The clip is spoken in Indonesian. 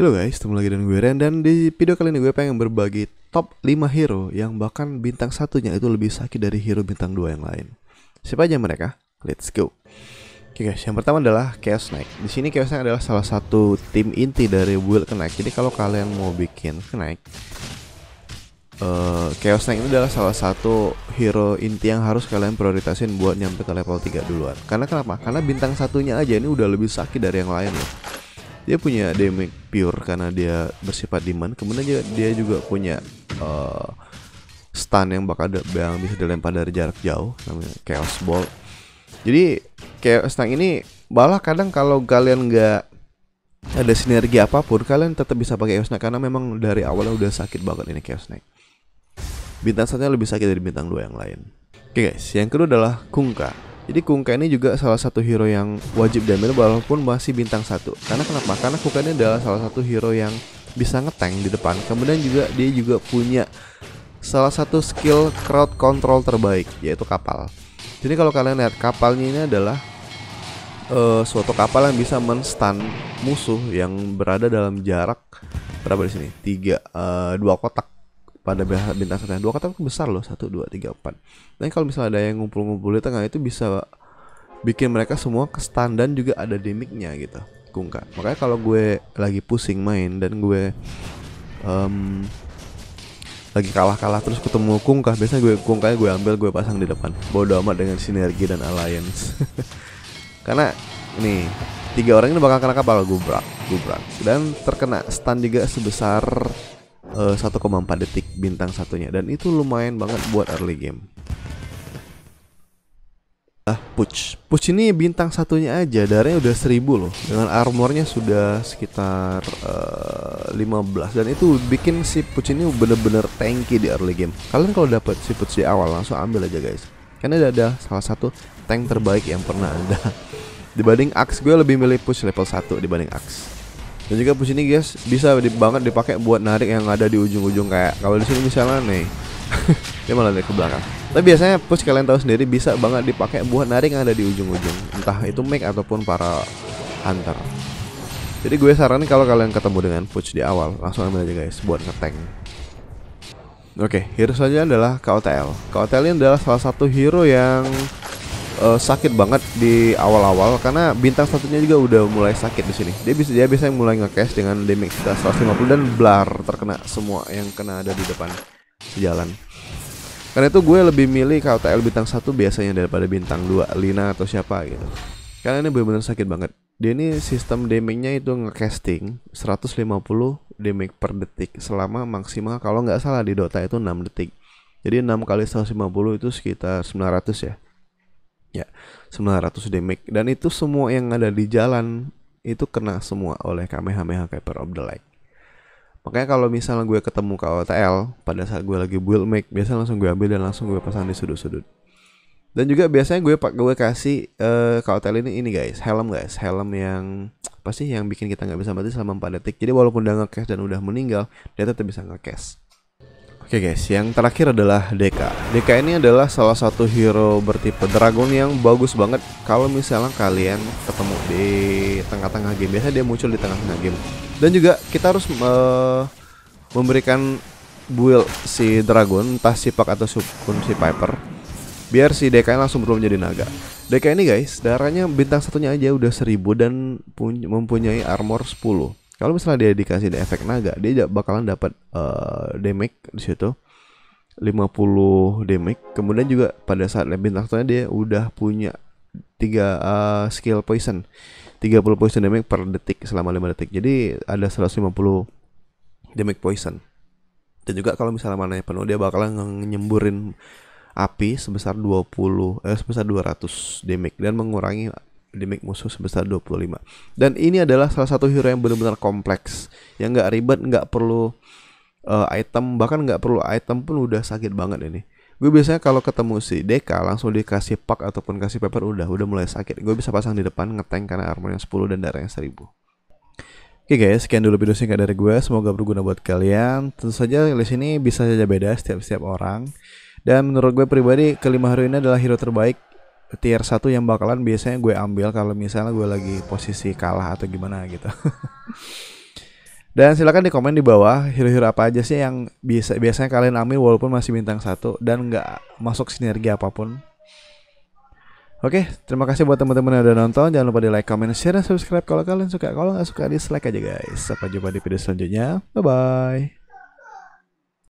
Halo guys, ketemu lagi dengan gue Ren dan di video kali ini gue pengen berbagi top 5 hero yang bahkan bintang satunya itu lebih sakit dari hero bintang 2 yang lain. Siapa aja mereka? Let's go. Oke guys, yang pertama adalah Chaos Knight. Di sini Chaos Knight adalah salah satu tim inti dari build Knight. Jadi kalau kalian mau bikin Knight, uh, Chaos Knight ini adalah salah satu hero inti yang harus kalian prioritasin buat nyampe ke level 3 duluan. Karena kenapa? Karena bintang satunya aja ini udah lebih sakit dari yang lain loh dia punya damage pure karena dia bersifat demon. kemudian dia, dia juga punya uh, stun yang bakal yang bisa dilempar dari jarak jauh namanya chaos ball jadi kayak stun ini malah kadang kalau kalian nggak ada sinergi apapun kalian tetap bisa pakai chaos karena memang dari awal udah sakit banget ini chaos tank bintang satunya lebih sakit dari bintang dua yang lain oke okay guys yang kedua adalah kungka jadi Kungka ini juga salah satu hero yang wajib diambil walaupun masih bintang satu. Karena kenapa? Karena Kungka ini adalah salah satu hero yang bisa ngeteng di depan. Kemudian juga dia juga punya salah satu skill crowd control terbaik yaitu kapal. Jadi kalau kalian lihat kapalnya ini adalah uh, suatu kapal yang bisa menstun musuh yang berada dalam jarak berapa di sini? Tiga, uh, dua kotak pada bintang setengah dua kata besar loh satu dua tiga empat dan kalau misalnya ada yang ngumpul-ngumpul di tengah itu bisa bikin mereka semua ke stand dan juga ada demiknya gitu kungka. makanya kalau gue lagi pusing main dan gue um, lagi kalah-kalah terus ketemu kungkah biasanya gue kungkanya gue ambil gue pasang di depan bodo amat dengan sinergi dan alliance karena nih tiga orang ini bakal kena kapal gubrak gubrak dan terkena stand juga sebesar uh, eh, 1,4 detik bintang satunya dan itu lumayan banget buat early game. Ah, Puch. Puch ini bintang satunya aja, darahnya udah 1000 loh. Dengan armornya sudah sekitar uh, eh, 15 dan itu bikin si Puch ini bener-bener tanky di early game. Kalian kalau dapat si Puch di awal langsung ambil aja guys. Karena udah ada salah satu tank terbaik yang pernah ada. dibanding Axe gue lebih milih push level 1 dibanding Axe dan juga push ini guys bisa di, banget dipakai buat narik yang ada di ujung-ujung kayak kalau di sini misalnya nih dia malah dari ke belakang tapi biasanya push kalian tahu sendiri bisa banget dipakai buat narik yang ada di ujung-ujung entah itu make ataupun para hunter jadi gue saranin kalau kalian ketemu dengan push di awal langsung ambil aja guys buat ngeteng Oke, okay, hero selanjutnya adalah KOTL. KOTL ini adalah salah satu hero yang uh, sakit banget di awal-awal karena bintang satunya juga udah mulai sakit di sini. Dia bisa dia biasanya mulai ngecast dengan damage kita 150 dan blar terkena semua yang kena ada di depan sejalan. Karena itu gue lebih milih KTL bintang satu biasanya daripada bintang 2 Lina atau siapa gitu. Karena ini benar-benar sakit banget. Dia ini sistem damage-nya itu ngecasting 150 damage per detik selama maksimal kalau nggak salah di Dota itu 6 detik. Jadi 6 kali 150 itu sekitar 900 ya ya 900 damage dan itu semua yang ada di jalan itu kena semua oleh Kamehameha Keeper of the Light makanya kalau misalnya gue ketemu KOTL pada saat gue lagi build make biasanya langsung gue ambil dan langsung gue pasang di sudut-sudut dan juga biasanya gue pak gue kasih uh, eh, KOTL ini ini guys helm guys helm yang pasti yang bikin kita nggak bisa mati selama 4 detik jadi walaupun udah nge cash dan udah meninggal dia tetap bisa nge cash Oke okay guys, yang terakhir adalah Deka. Deka ini adalah salah satu hero bertipe dragon yang bagus banget kalau misalnya kalian ketemu di tengah-tengah game. Biasanya dia muncul di tengah-tengah game. Dan juga kita harus uh, memberikan build si dragon, entah si Pak atau sukun si Piper, biar si Deka langsung berubah menjadi naga. Deka ini guys, darahnya bintang satunya aja udah 1000 dan mempunyai armor 10. Kalau misalnya dia dikasih efek naga, dia bakalan dapat uh, damage di situ. 50 damage. Kemudian juga pada saat bintang satunya dia udah punya tiga uh, skill poison. 30 poison damage per detik selama 5 detik. Jadi ada 150 damage poison. Dan juga kalau misalnya mana mananya penuh dia bakalan nyemburin api sebesar 20 eh sebesar 200 damage dan mengurangi dimik musuh sebesar 25. Dan ini adalah salah satu hero yang benar-benar kompleks, yang gak ribet, gak perlu uh, item, bahkan gak perlu item pun udah sakit banget ini. Gue biasanya kalau ketemu si Deka langsung dikasih pak ataupun kasih paper udah udah mulai sakit. Gue bisa pasang di depan ngeteng karena armornya 10 dan darahnya 1000. Oke okay guys, sekian dulu video singkat dari gue. Semoga berguna buat kalian. Tentu saja list ini bisa saja beda setiap-setiap orang. Dan menurut gue pribadi, kelima hero ini adalah hero terbaik tier satu yang bakalan biasanya gue ambil kalau misalnya gue lagi posisi kalah atau gimana gitu. dan silakan di komen di bawah hero-hero apa aja sih yang biasa biasanya kalian ambil walaupun masih bintang satu dan nggak masuk sinergi apapun. Oke, terima kasih buat teman-teman yang udah nonton. Jangan lupa di like, comment, share, dan subscribe kalau kalian suka. Kalau nggak suka, dislike aja guys. Sampai jumpa di video selanjutnya. Bye-bye.